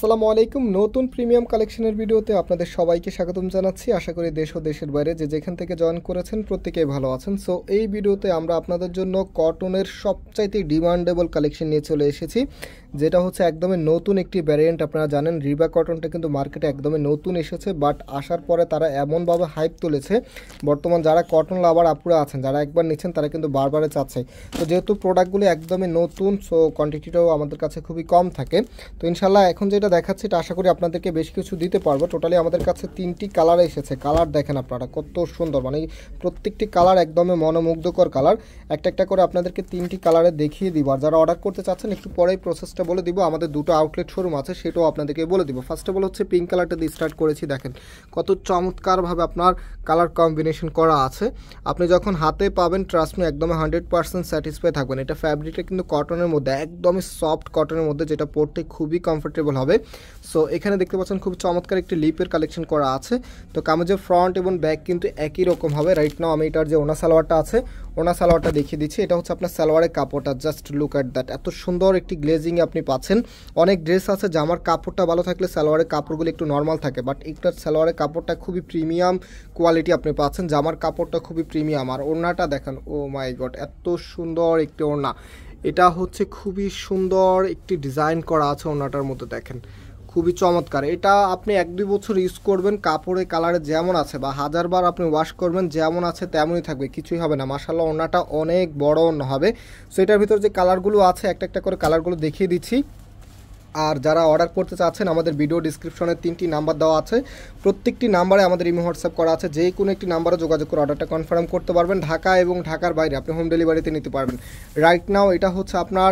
আসসালামু আলাইকুম নতুন প্রিমিয়াম কালেকশনের ভিডিওতে আপনাদের সবাইকে স্বাগতম জানাচ্ছি আশা করি দেশ ও দেশের বাইরে যে যেখান থেকে জয়েন করেছেন প্রত্যেকেই ভালো আছেন সো এই ভিডিওতে আমরা আপনাদের জন্য কটনের সবচাইতে ডিমান্ডেবল কালেকশন নিয়ে চলে এসেছি যেটা হচ্ছে একদমই নতুন একটি ভ্যারিয়েন্ট আপনারা জানেন রিবা কটনটা কিন্তু মার্কেটে একদমই নতুন এসেছে বাট আসার পরে তারা এমনভাবে হাইপ তুলেছে বর্তমান যারা কটন লাভার আপুরা আছেন যারা একবার নিচ্ছেন তারা কিন্তু বারবারে চাচ্ছে তো যেহেতু প্রোডাক্টগুলি একদমই নতুন সো কোয়ান্টিটিটাও আমাদের কাছে খুবই কম থাকে তো ইনশাল্লাহ এখন যেটা দেখাচ্ছি এটা আশা করি আপনাদেরকে বেশ কিছু দিতে পারবো টোটালি আমাদের কাছে তিনটি কালার এসেছে কালার দেখেন আপনারা কত সুন্দর মানে প্রত্যেকটি কালার একদমই মনোমুগ্ধকর কালার একটা একটা করে আপনাদেরকে তিনটি কালারে দেখিয়ে দিব আর যারা অর্ডার করতে চাচ্ছেন একটু পরেই প্রসেসটা অ্যাড্রেসটা বলে দিব আমাদের দুটো আউটলেট শোরুম আছে সেটাও আপনাদেরকে বলে দিব ফার্স্ট অফ অল হচ্ছে পিঙ্ক কালারটা দিয়ে স্টার্ট করেছি দেখেন কত চমৎকারভাবে আপনার কালার কম্বিনেশন করা আছে আপনি যখন হাতে পাবেন ট্রাস্ট মি একদম হান্ড্রেড পার্সেন্ট স্যাটিসফাই থাকবেন এটা ফ্যাব্রিকটা কিন্তু কটনের মধ্যে একদমই সফট কটনের মধ্যে যেটা পরতে খুবই কমফোর্টেবল হবে সো এখানে দেখতে পাচ্ছেন খুব চমৎকার একটি লিপের কালেকশন করা আছে তো কামেজের ফ্রন্ট এবং ব্যাক কিন্তু একই রকম হবে রাইট নাও আমি এটার যে ওনা সালোয়ারটা আছে ওনা সালোয়ারটা দেখিয়ে দিচ্ছি এটা হচ্ছে আপনার সালোয়ারের কাপড়টা জাস্ট লুক অ্যাট দ্যাট এত সুন্দর একটি গ্লেজিং আপনি পাচ্ছেন অনেক ড্রেস আছে জামার কাপড়টা ভালো থাকলে সালোয়ারের কাপড়গুলো একটু নর্মাল থাকে বাট একটার সালোয়ারের কাপড়টা খুবই প্রিমিয়াম কোয়ালিটি আপনি পাচ্ছেন জামার কাপড়টা খুবই প্রিমিয়াম আর ওড়নাটা দেখেন ও মাই গড এত সুন্দর একটি ওড়না এটা হচ্ছে খুবই সুন্দর একটি ডিজাইন করা আছে ওড়নাটার মধ্যে দেখেন খুবই চমৎকার এটা আপনি এক দুই বছর ইউজ করবেন কাপড়ে কালারে যেমন আছে বা হাজারবার আপনি ওয়াশ করবেন যেমন আছে তেমনই থাকবে কিছুই হবে না মাসাল্লাহ ওনাটা অনেক বড় অন্য হবে সো এটার ভিতর যে কালারগুলো আছে একটা একটা করে কালারগুলো দেখিয়ে দিচ্ছি আর যারা অর্ডার করতে চাচ্ছেন আমাদের ভিডিও ডিসক্রিপশনে তিনটি নাম্বার দেওয়া আছে প্রত্যেকটি নাম্বারে আমাদের ইমো হোয়াটসঅ্যাপ করা আছে যে কোনো একটি নাম্বারে যোগাযোগ করে অর্ডারটা কনফার্ম করতে পারবেন ঢাকা এবং ঢাকার বাইরে আপনি হোম ডেলিভারিতে নিতে পারবেন রাইট নাও এটা হচ্ছে আপনার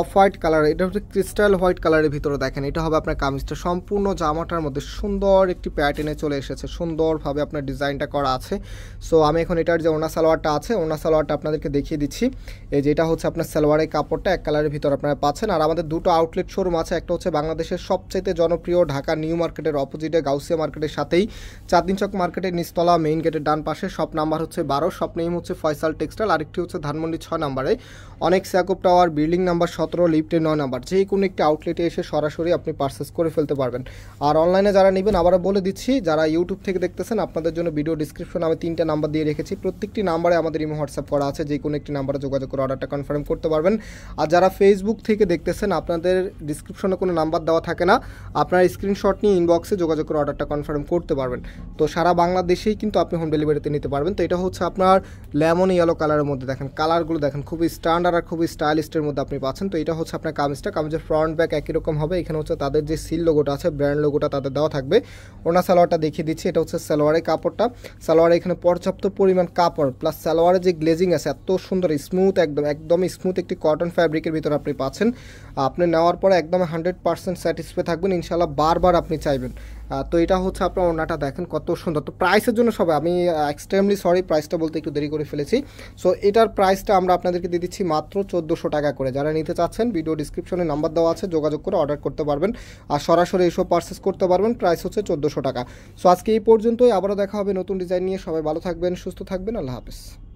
অফ হোয়াইট কালার এটা হচ্ছে ক্রিস্টাল হোয়াইট কালারের ভিতরে দেখেন এটা হবে আপনার কামিজটা সম্পূর্ণ জামাটার মধ্যে সুন্দর একটি প্যাটার্নে চলে এসেছে সুন্দরভাবে আপনার ডিজাইনটা করা আছে সো আমি এখন এটার যে ওনা সালোয়ারটা আছে ওনা সালোয়ারটা আপনাদেরকে দেখিয়ে দিচ্ছি এই যেটা হচ্ছে আপনার সালোয়ারের কাপড়টা এক কালারের ভিতরে আপনারা পাচ্ছেন আর আমাদের দুটো আউটলেট শোরুম শোরুম আছে একটা হচ্ছে বাংলাদেশের সবচেয়ে জনপ্রিয় ঢাকা নিউ মার্কেটের অপোজিটে গাউসিয়া মার্কেটের সাথেই চাঁদিন চক মার্কেটের নিস্তলা মেইন গেটের ডান পাশে সব নাম্বার হচ্ছে বারো সব নেম হচ্ছে ফয়সাল টেক্সটাইল আরেকটি হচ্ছে ধানমন্ডি ছয় নাম্বারে অনেক স্যাকোপ টাওয়ার বিল্ডিং নাম্বার সতেরো লিফ্টে নয় নাম্বার যে কোনো একটি আউটলেটে এসে সরাসরি আপনি পার্সেস করে ফেলতে পারবেন আর অনলাইনে যারা নেবেন আবারও বলে দিচ্ছি যারা ইউটিউব থেকে দেখতেছেন আপনাদের জন্য ভিডিও ডিসক্রিপশন আমি তিনটা নাম্বার দিয়ে রেখেছি প্রত্যেকটি নাম্বারে আমাদের ইমো হোয়াটসঅ্যাপ করা আছে যে কোনো একটি নাম্বারে যোগাযোগ করে অর্ডারটা কনফার্ম করতে পারবেন আর যারা ফেসবুক থেকে দেখতেছেন আপনাদের ডিসক্রিপশনে কোনো নাম্বার দেওয়া থাকে না আপনার স্ক্রিনশট নিয়ে ইনবক্সে যোগাযোগ করে অর্ডারটা কনফার্ম করতে পারবেন তো সারা বাংলাদেশেই কিন্তু আপনি হোম ডেলিভারিতে নিতে পারবেন তো এটা হচ্ছে আপনার লেমন ইয়েলো কালারের মধ্যে দেখেন কালারগুলো দেখেন খুবই স্ট্যান্ডার্ড আর খুবই স্টাইলিস্টের মধ্যে আপনি পাচ্ছেন তো এটা হচ্ছে আপনার কামিজটা কামিজের ফ্রন্ট ব্যাক একই রকম হবে এখানে হচ্ছে তাদের যে সিল লোগোটা আছে ব্র্যান্ড লোগোটা তাদের দেওয়া থাকবে ওনার সালোয়ারটা দেখিয়ে দিচ্ছি এটা হচ্ছে সালোয়ারের কাপড়টা সালোয়ারে এখানে পর্যাপ্ত পরিমাণ কাপড় প্লাস সালোয়ারে যে গ্লেজিং আছে এত সুন্দর স্মুথ একদম একদম স্মুথ একটি কটন ফ্যাব্রিকের ভিতরে আপনি পাচ্ছেন আপনি নেওয়ার পরে এক একদম হান্ড্রেড পার্সেন্ট স্যাটিসফাই থাকবেন ইনশাল্লাহ বারবার আপনি চাইবেন তো এটা হচ্ছে আপনার ওনাটা দেখেন কত সুন্দর তো প্রাইসের জন্য সবাই আমি এক্সট্রিমলি সরি প্রাইসটা বলতে একটু দেরি করে ফেলেছি সো এটার প্রাইসটা আমরা আপনাদেরকে দিয়ে দিচ্ছি মাত্র চোদ্দোশো টাকা করে যারা নিতে চাচ্ছেন ভিডিও ডিসক্রিপশনে নাম্বার দেওয়া আছে যোগাযোগ করে অর্ডার করতে পারবেন আর সরাসরি এসব পার্সেস করতে পারবেন প্রাইস হচ্ছে চোদ্দোশো টাকা সো আজকে এই পর্যন্তই আবারও দেখা হবে নতুন ডিজাইন নিয়ে সবাই ভালো থাকবেন সুস্থ থাকবেন আল্লাহ হাফেজ